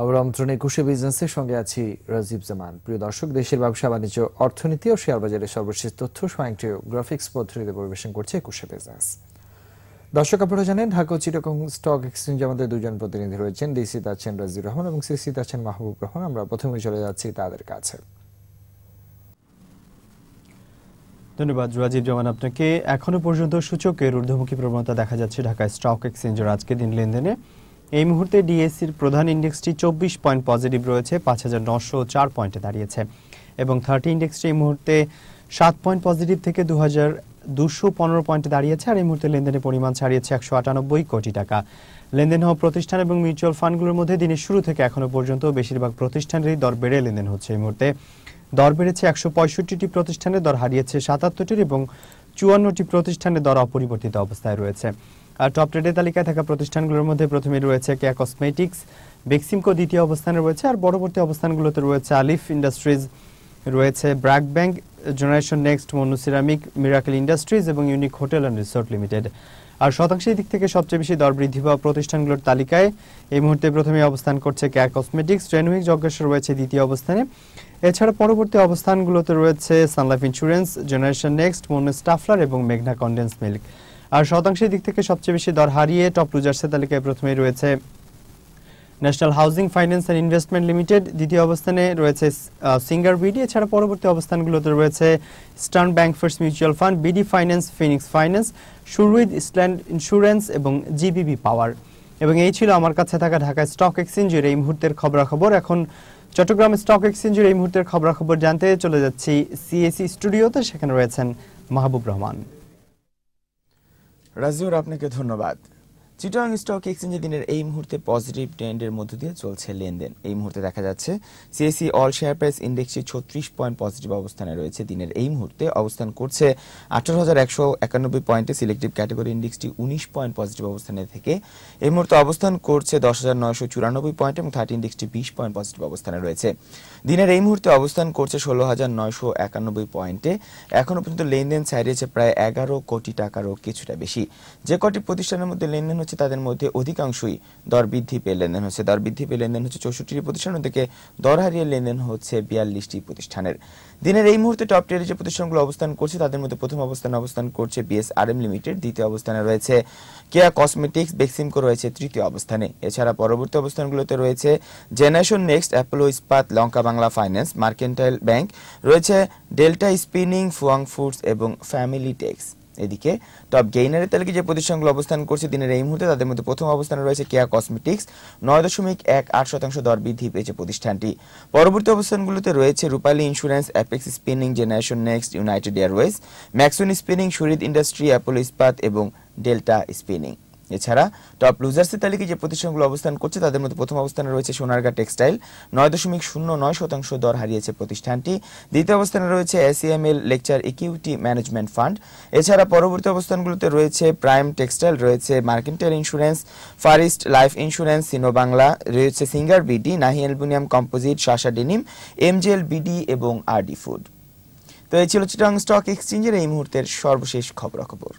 আবার আমন্ত্রণ একুশে বিজনেসের সঙ্গে আছি রাজীব জামান প্রিয় দর্শক দেশের ব্যবসা বাণিজ্য অর্থনীতি ও শেয়ার বাজারের সর্বশেষ তথ্য স্বয়ংক্রিয় গ্রাফিক্স পদ্ধতিতে পরিবেশন করছে একুশে বিজনেস দর্শক আপনারা জানেন ঢাকা ও স্টক এক্সচেঞ্জ আমাদের দুজন প্রতিনিধি রয়েছেন ডিসিতে আছেন রাজিব রহমান এবং সিসিতে আছেন মাহবুব রহমান আমরা প্রথমে চলে যাচ্ছি তাদের কাছে ধন্যবাদ রাজীব জামান আপনাকে এখনো পর্যন্ত সূচকের ঊর্ধ্বমুখী প্রবণতা দেখা যাচ্ছে ঢাকা স্টক এক্সচেঞ্জের আজকে দিন লেনদেনে এই মুহূর্তে ডিএসসির প্রধান ইন্ডেক্সটি চব্বিশ পয়েন্ট পজিটিভ রয়েছে পাঁচ হাজার নশো চার পয়েন্টে দাঁড়িয়েছে এবং থার্টি ইন্ডেক্সটি এই মুহূর্তে সাত পয়েন্ট পজিটিভ থেকে দু হাজার দুশো পনেরো পয়েন্টে দাঁড়িয়েছে আর এই মুহূর্তে লেনদেনের পরিমাণ ছাড়িয়েছে একশো আটানব্বই কোটি টাকা লেনদেন হওয়া প্রতিষ্ঠান এবং মিউচুয়াল ফান্ডগুলোর মধ্যে দিনের শুরু থেকে এখনও পর্যন্ত বেশিরভাগ প্রতিষ্ঠানেরই দর বেড়ে লেনদেন হচ্ছে এই মুহূর্তে দর বেড়েছে একশো পঁয়ষট্টিটি প্রতিষ্ঠানের দর হারিয়েছে সাতাত্তরটির এবং চুয়ান্নটি প্রতিষ্ঠানের দর অপরিবর্তিত অবস্থায় রয়েছে টপ ট্রেডের তালিকায় থাকা প্রতিষ্ঠানগুলোর মধ্যে প্রথমে রয়েছে কেয়া কসমেটিক্স বেক্সিমকো দ্বিতীয় অবস্থানে রয়েছে আর পরবর্তী অবস্থানগুলোতে রয়েছে আলিফ ইন্ডাস্ট্রিজ রয়েছে BRAC bank generation next Monno ceramic miracle industries এবং unique hotel and resort limited আর শতাংশের দিক থেকে সবচেয়ে বেশি দর বৃদ্ধি পাওয়া প্রতিষ্ঠানগুলোর তালিকায় এই মুহূর্তে প্রথমে অবস্থান করছে কেয়ার কসমেটিক্স রেনুইক যজ্ঞেশ্বর রয়েছে দ্বিতীয় অবস্থানে এছাড়া পরবর্তী অবস্থানগুলোতে রয়েছে Sunlife insurance generation next Monno stafflers এবং মেঘনা কন্ডেন্স মিল্ক আর শতাংশের দিক থেকে সবচেয়ে বেশি দর হারিয়ে টপ লুজার্সের তালিকায় প্রথমেই রয়েছে national housing finance and investment limited দ্বিতীয় অবস্থানে রয়েছে সিঙ্গার বিডি এছাড়া পরবর্তী অবস্থানগুলোতে রয়েছে স্টার্ন bank first mutual fund BD finance phoenix finance সুরুইদ স্ট্যান্ড ইন্স্যুরেন্স এবং জিবিবি পাওয়ার এবং এই ছিল আমার কাছে থাকা ঢাকা স্টক এক্সচেঞ্জের এই মুহূর্তের খবরাখবর এখন চট্টগ্রাম স্টক এক্সচেঞ্জের এই মুহূর্তের খবরাখবর জানতে চলে যাচ্ছি সিএসি স্টুডিওতে সেখানে রয়েছেন মাহবুব রহমান رازی ور آپ نکد চিটাং স্টক এক্সচেঞ্জে দিনের এই মুহূর্তে পজিটিভ ট্রেন্ডের মধ্য দিয়ে চলছে লেনদেন এই মুহূর্তে দেখা যাচ্ছে সিএসি অল শেয়ার প্রাইস ইন্ডেক্সে ছত্রিশ পয়েন্ট পজিটিভ অবস্থানে রয়েছে দিনের এই মুহূর্তে অবস্থান করছে আঠারো হাজার একশো একানব্বই পয়েন্টে সিলেক্টিভ ক্যাটাগরি ইন্ডেক্সটি উনিশ পয়েন্ট পজিটিভ অবস্থানে থেকে এই মুহূর্তে অবস্থান করছে দশ হাজার নয়শো চুরানব্বই পয়েন্ট এবং থার্টি ইন্ডেক্সটি বিশ পয়েন্ট পজিটিভ অবস্থানে রয়েছে দিনের এই মুহূর্তে অবস্থান করছে ষোলো হাজার নয়শো একানব্বই পয়েন্টে এখনও পর্যন্ত লেনদেন ছাড়িয়েছে প্রায় এগারো কোটি টাকারও কিছুটা বেশি যে কটি প্রতিষ্ঠানের মধ্যে লেনদেন হচ্ছে তাদের মধ্যে অধিকাংশই দর বৃদ্ধি পেয়ে লেনদেন হচ্ছে দর বৃদ্ধি পেয়ে লেনদেন হচ্ছে চৌষট্টি প্রতিষ্ঠান থেকে দর হারিয়ে লেনদেন হচ্ছে বিয়াল্লিশটি প্রতিষ্ঠানের দিনের এই মুহূর্তে টপ টিয়ারে যে প্রতিষ্ঠানগুলো অবস্থান করছে তাদের মধ্যে প্রথম অবস্থানে অবস্থান করছে বিএসআরএম লিমিটেড দ্বিতীয় অবস্থানে রয়েছে কেয়া কসমেটিক্স বেক্সিমকো রয়েছে তৃতীয় অবস্থানে এছাড়া পরবর্তী অবস্থানগুলোতে রয়েছে generation next Apollo Ispat Lanka Bangla finance mercantile bank রয়েছে ডেল্টা স্পিনিং ফুয়াং ফুডস এবং ফ্যামিলি টেক্স এদিকে টপ গেইনারের তালিকায় যে প্রতিষ্ঠানগুলো অবস্থান করছে দিনের এই মুহূর্তে তাদের মধ্যে প্রথম অবস্থানে রয়েছে কেয়া কসমেটিক্স নয় দশমিক এক আট শতাংশ দর বৃদ্ধি পেয়েছে প্রতিষ্ঠানটি পরবর্তী অবস্থানগুলোতে রয়েছে Rupali insurance apex spinning generation next united airways Maxson spinning শরীর ইন্ডাস্ট্রি অ্যাপোলো ইস্পাত এবং ডেল্টা স্পিনিং এছাড়া টপ লুজার্সের তালিকায় যে প্রতিষ্ঠানগুলো অবস্থান করছে তাদের মধ্যে প্রথম অবস্থানে রয়েছে সোনারগা টেক্সটাইল নয় দশমিক শূন্য নয় শতাংশ দর হারিয়েছে প্রতিষ্ঠানটি দ্বিতীয় অবস্থানে রয়েছে এসিএমএল লেকচার ইকুইটি ম্যানেজমেন্ট ফান্ড এছাড়া পরবর্তী অবস্থানগুলোতে রয়েছে প্রাইম টেক্সটাইল রয়েছে mercantile insurance first life insurance Sino Bangla রয়েছে singer BD Nahee aluminium composite Shasha denim MJL BD এবং আরডি ফুড তো এই ছিল চিটাং স্টক এক্সচেঞ্জের এই মুহূর্তের সর্বশেষ খবরাখবর